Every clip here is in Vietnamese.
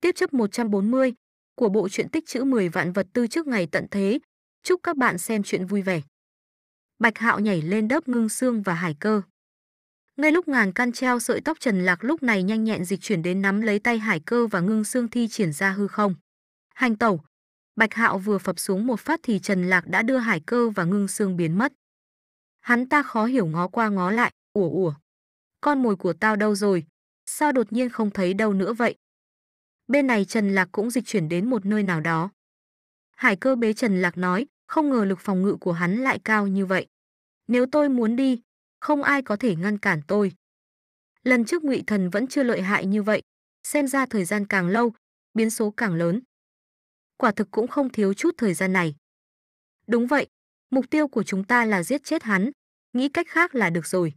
tiếp chấp 140 của bộ truyện tích chữ 10 vạn vật tư trước ngày tận thế. Chúc các bạn xem chuyện vui vẻ. Bạch Hạo nhảy lên đớp ngưng xương và hải cơ. Ngay lúc ngàn can treo sợi tóc Trần Lạc lúc này nhanh nhẹn dịch chuyển đến nắm lấy tay hải cơ và ngưng xương thi triển ra hư không. Hành tẩu. Bạch Hạo vừa phập xuống một phát thì Trần Lạc đã đưa hải cơ và ngưng xương biến mất. Hắn ta khó hiểu ngó qua ngó lại, ủa ủa. Con mồi của tao đâu rồi? Sao đột nhiên không thấy đâu nữa vậy? bên này Trần Lạc cũng dịch chuyển đến một nơi nào đó. Hải cơ bế Trần Lạc nói, không ngờ lực phòng ngự của hắn lại cao như vậy. Nếu tôi muốn đi, không ai có thể ngăn cản tôi. Lần trước ngụy thần vẫn chưa lợi hại như vậy, xem ra thời gian càng lâu, biến số càng lớn. Quả thực cũng không thiếu chút thời gian này. Đúng vậy, mục tiêu của chúng ta là giết chết hắn, nghĩ cách khác là được rồi.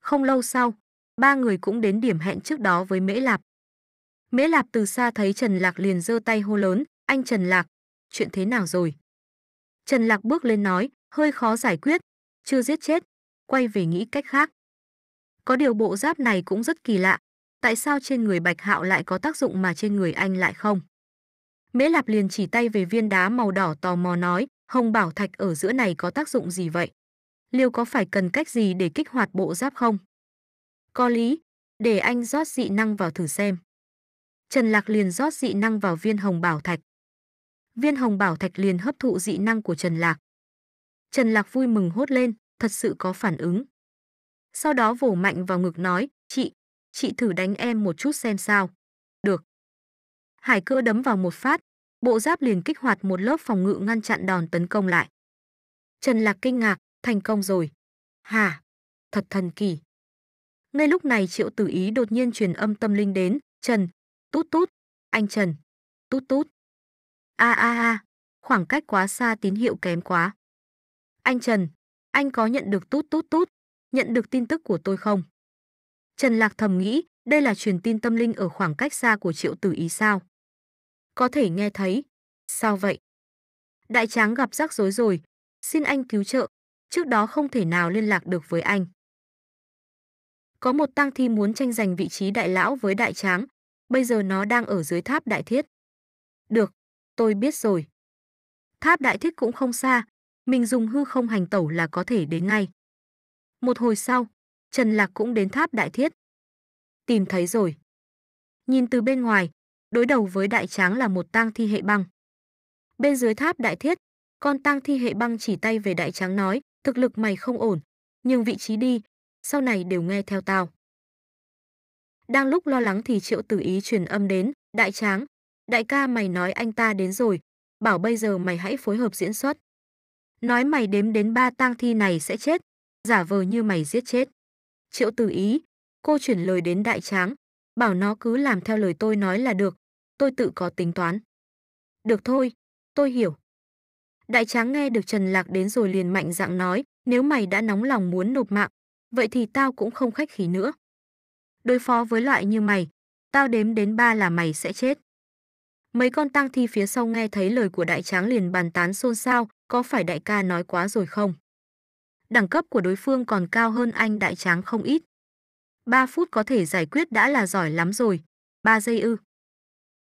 Không lâu sau, ba người cũng đến điểm hẹn trước đó với Mễ Lạp. Mễ Lạp từ xa thấy Trần Lạc liền giơ tay hô lớn, anh Trần Lạc, chuyện thế nào rồi? Trần Lạc bước lên nói, hơi khó giải quyết, chưa giết chết, quay về nghĩ cách khác. Có điều bộ giáp này cũng rất kỳ lạ, tại sao trên người Bạch Hạo lại có tác dụng mà trên người anh lại không? Mễ Lạp liền chỉ tay về viên đá màu đỏ tò mò nói, hồng bảo thạch ở giữa này có tác dụng gì vậy? Liệu có phải cần cách gì để kích hoạt bộ giáp không? Có lý, để anh rót dị năng vào thử xem. Trần Lạc liền rót dị năng vào viên hồng bảo thạch. Viên hồng bảo thạch liền hấp thụ dị năng của Trần Lạc. Trần Lạc vui mừng hốt lên, thật sự có phản ứng. Sau đó vỗ mạnh vào ngực nói, chị, chị thử đánh em một chút xem sao. Được. Hải cỡ đấm vào một phát, bộ giáp liền kích hoạt một lớp phòng ngự ngăn chặn đòn tấn công lại. Trần Lạc kinh ngạc, thành công rồi. Hà, thật thần kỳ. Ngay lúc này triệu tử ý đột nhiên truyền âm tâm linh đến, Trần, Tút tút, anh Trần. Tút tút. A a a, khoảng cách quá xa tín hiệu kém quá. Anh Trần, anh có nhận được tút tút tút, nhận được tin tức của tôi không? Trần Lạc thầm nghĩ, đây là truyền tin tâm linh ở khoảng cách xa của Triệu Tử Ý sao? Có thể nghe thấy. Sao vậy? Đại tráng gặp rắc rối rồi, xin anh cứu trợ, trước đó không thể nào liên lạc được với anh. Có một tang thi muốn tranh giành vị trí đại lão với đại tráng, Bây giờ nó đang ở dưới tháp đại thiết. Được, tôi biết rồi. Tháp đại thiết cũng không xa, mình dùng hư không hành tẩu là có thể đến ngay. Một hồi sau, Trần Lạc cũng đến tháp đại thiết. Tìm thấy rồi. Nhìn từ bên ngoài, đối đầu với đại tráng là một tang thi hệ băng. Bên dưới tháp đại thiết, con tang thi hệ băng chỉ tay về đại tráng nói, thực lực mày không ổn, nhưng vị trí đi, sau này đều nghe theo tao. Đang lúc lo lắng thì Triệu Tử Ý truyền âm đến, "Đại tráng, đại ca mày nói anh ta đến rồi, bảo bây giờ mày hãy phối hợp diễn xuất. Nói mày đếm đến ba tang thi này sẽ chết, giả vờ như mày giết chết." Triệu Tử Ý, cô chuyển lời đến đại tráng, bảo nó cứ làm theo lời tôi nói là được, tôi tự có tính toán. Được thôi, tôi hiểu. Đại tráng nghe được Trần Lạc đến rồi liền mạnh dạng nói, nếu mày đã nóng lòng muốn nộp mạng, vậy thì tao cũng không khách khí nữa đối phó với loại như mày, tao đếm đến ba là mày sẽ chết. Mấy con tăng thi phía sau nghe thấy lời của đại tráng liền bàn tán xôn xao, có phải đại ca nói quá rồi không? Đẳng cấp của đối phương còn cao hơn anh đại tráng không ít. ba phút có thể giải quyết đã là giỏi lắm rồi, ba giây ư.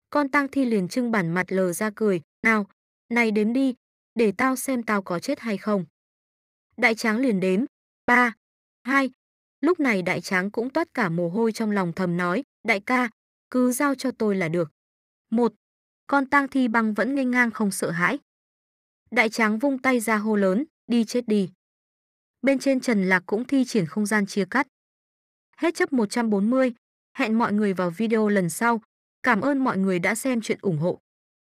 Con tăng thi liền trưng bản mặt lờ ra cười, nào, này đếm đi, để tao xem tao có chết hay không. Đại tráng liền đếm, ba, hai. Lúc này đại tráng cũng toát cả mồ hôi trong lòng thầm nói, đại ca, cứ giao cho tôi là được. Một, con tang thi băng vẫn ngây ngang không sợ hãi. Đại tráng vung tay ra hô lớn, đi chết đi. Bên trên Trần Lạc cũng thi triển không gian chia cắt. Hết chấp 140, hẹn mọi người vào video lần sau. Cảm ơn mọi người đã xem chuyện ủng hộ.